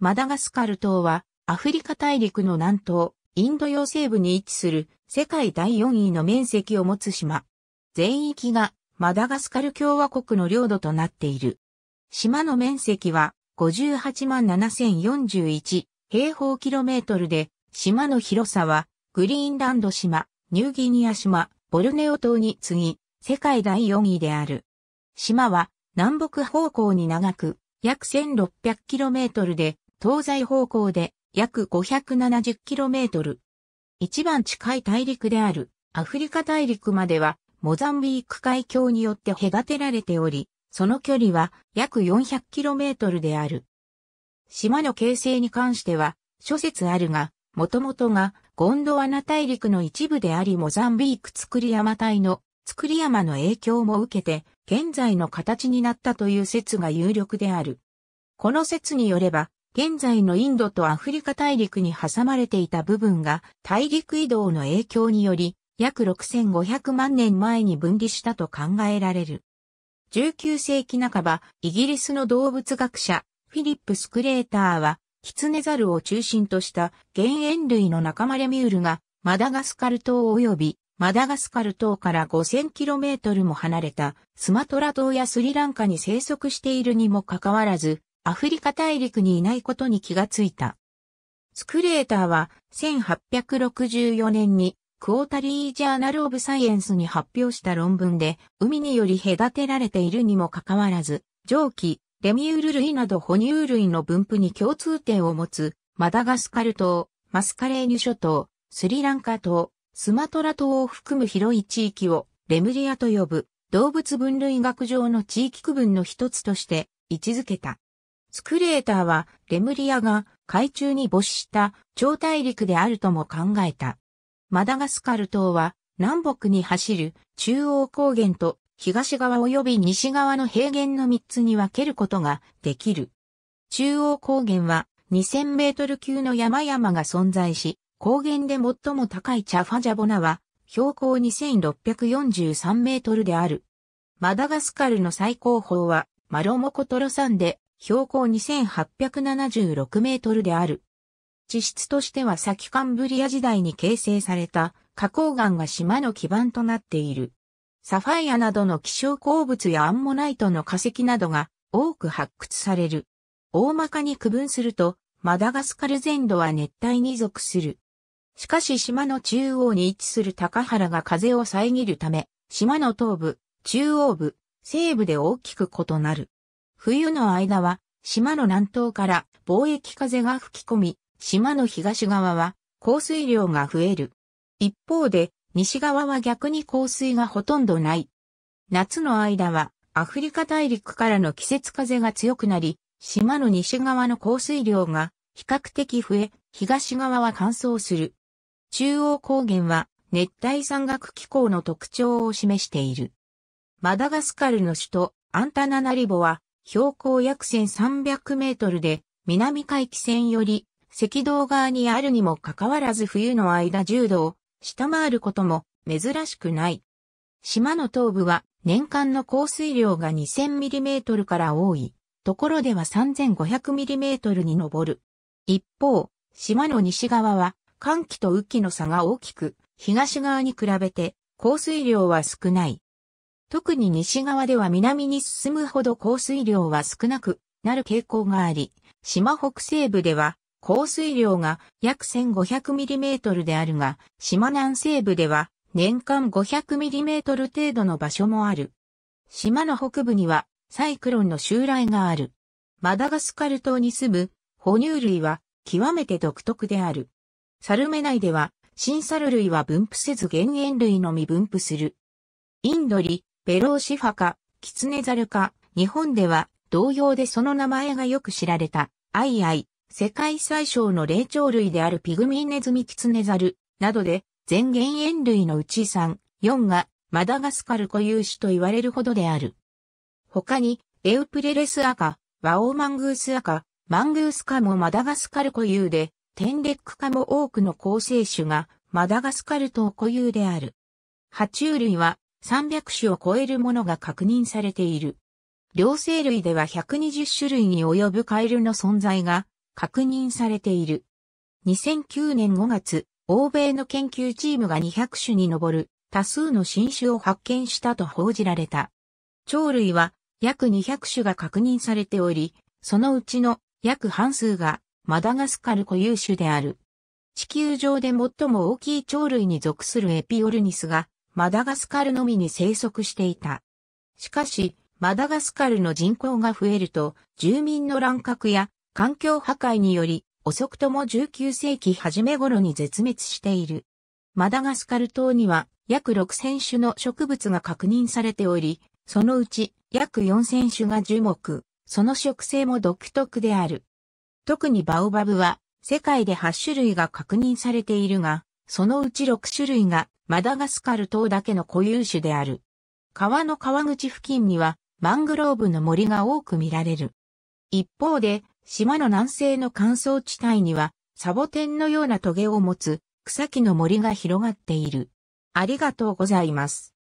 マダガスカル島は、アフリカ大陸の南東、インド洋西部に位置する世界第4位の面積を持つ島。全域がマダガスカル共和国の領土となっている。島の面積は58万7041平方キロメートルで、島の広さはグリーンランド島、ニューギニア島、ボルネオ島に次ぎ、世界第4位である。島は南北方向に長く、約1 6 0 0トルで東西方向で約 570km。一番近い大陸であるアフリカ大陸まではモザンビーク海峡によって隔てられており、その距離は約 400km である。島の形成に関しては諸説あるが、もともとがゴンドワナ大陸の一部でありモザンビーク作り山帯の作り山の影響も受けて現在の形になったという説が有力である。この説によれば現在のインドとアフリカ大陸に挟まれていた部分が大陸移動の影響により約6500万年前に分離したと考えられる。19世紀半ば、イギリスの動物学者、フィリップ・スクレーターは、キツネザルを中心とした原塩類の仲間レミュールが、マダガスカル島及び、マダガスカル島から 5000km も離れた、スマトラ島やスリランカに生息しているにもかかわらず、アフリカ大陸にいないことに気がついた。スクレーターは1864年にクォータリージャーナルオブサイエンスに発表した論文で海により隔てられているにもかかわらず、蒸気、レミウル類など哺乳類の分布に共通点を持つマダガスカル島、マスカレーニュ諸島、スリランカ島、スマトラ島を含む広い地域をレムリアと呼ぶ動物分類学上の地域区分の一つとして位置づけた。スクレーターはレムリアが海中に没した超大陸であるとも考えた。マダガスカル島は南北に走る中央高原と東側及び西側の平原の3つに分けることができる。中央高原は2000メートル級の山々が存在し、高原で最も高いチャファジャボナは標高2643メートルである。マダガスカルの最高峰はマロモコトロ山で標高2876メートルである。地質としては先カンブリア時代に形成された花崗岩が島の基盤となっている。サファイアなどの希少鉱物やアンモナイトの化石などが多く発掘される。大まかに区分すると、マダガスカル全土は熱帯に属する。しかし島の中央に位置する高原が風を遮るため、島の東部、中央部、西部で大きく異なる。冬の間は、島の南東から貿易風が吹き込み、島の東側は降水量が増える。一方で、西側は逆に降水がほとんどない。夏の間は、アフリカ大陸からの季節風が強くなり、島の西側の降水量が比較的増え、東側は乾燥する。中央高原は熱帯山岳気候の特徴を示している。マダガスカルの首都アンタナナリボは標高約1300メートルで、南海岸線より赤道側にあるにもかかわらず冬の間10度を下回ることも珍しくない。島の東部は年間の降水量が 2000mm から多い。ところでは 3500mm に上る。一方、島の西側は寒気と雨季の差が大きく、東側に比べて降水量は少ない。特に西側では南に進むほど降水量は少なくなる傾向があり、島北西部では降水量が約 1500mm であるが、島南西部では年間 500mm 程度の場所もある。島の北部にはサイクロンの襲来がある。マダガスカル島に住む哺乳類は極めて独特である。サルメ内では新サル類は分布せず減塩類のみ分布する。インドリ、エローシファか、キツネザルか、日本では同様でその名前がよく知られた、アイアイ、世界最小の霊長類であるピグミネズミキツネザル、などで、全原塩類のうち3、4が、マダガスカル固有種と言われるほどである。他に、エウプレレスアカ、ワオマングースアカ、マングースカもマダガスカル固有で、テンレックカも多くの構成種がマダガスカル島固有である。爬虫類は300種を超えるものが確認されている。両生類では120種類に及ぶカエルの存在が確認されている。2009年5月、欧米の研究チームが200種に上る多数の新種を発見したと報じられた。鳥類は約200種が確認されており、そのうちの約半数がマダガスカル固有種である。地球上で最も大きい鳥類に属するエピオルニスがマダガスカルのみに生息していた。しかし、マダガスカルの人口が増えると、住民の乱獲や環境破壊により、遅くとも19世紀初め頃に絶滅している。マダガスカル島には約6000種の植物が確認されており、そのうち約4000種が樹木、その植生も独特である。特にバオバブは世界で8種類が確認されているが、そのうち6種類がマダガスカル島だけの固有種である。川の川口付近にはマングローブの森が多く見られる。一方で、島の南西の乾燥地帯には、サボテンのようなトゲを持つ草木の森が広がっている。ありがとうございます。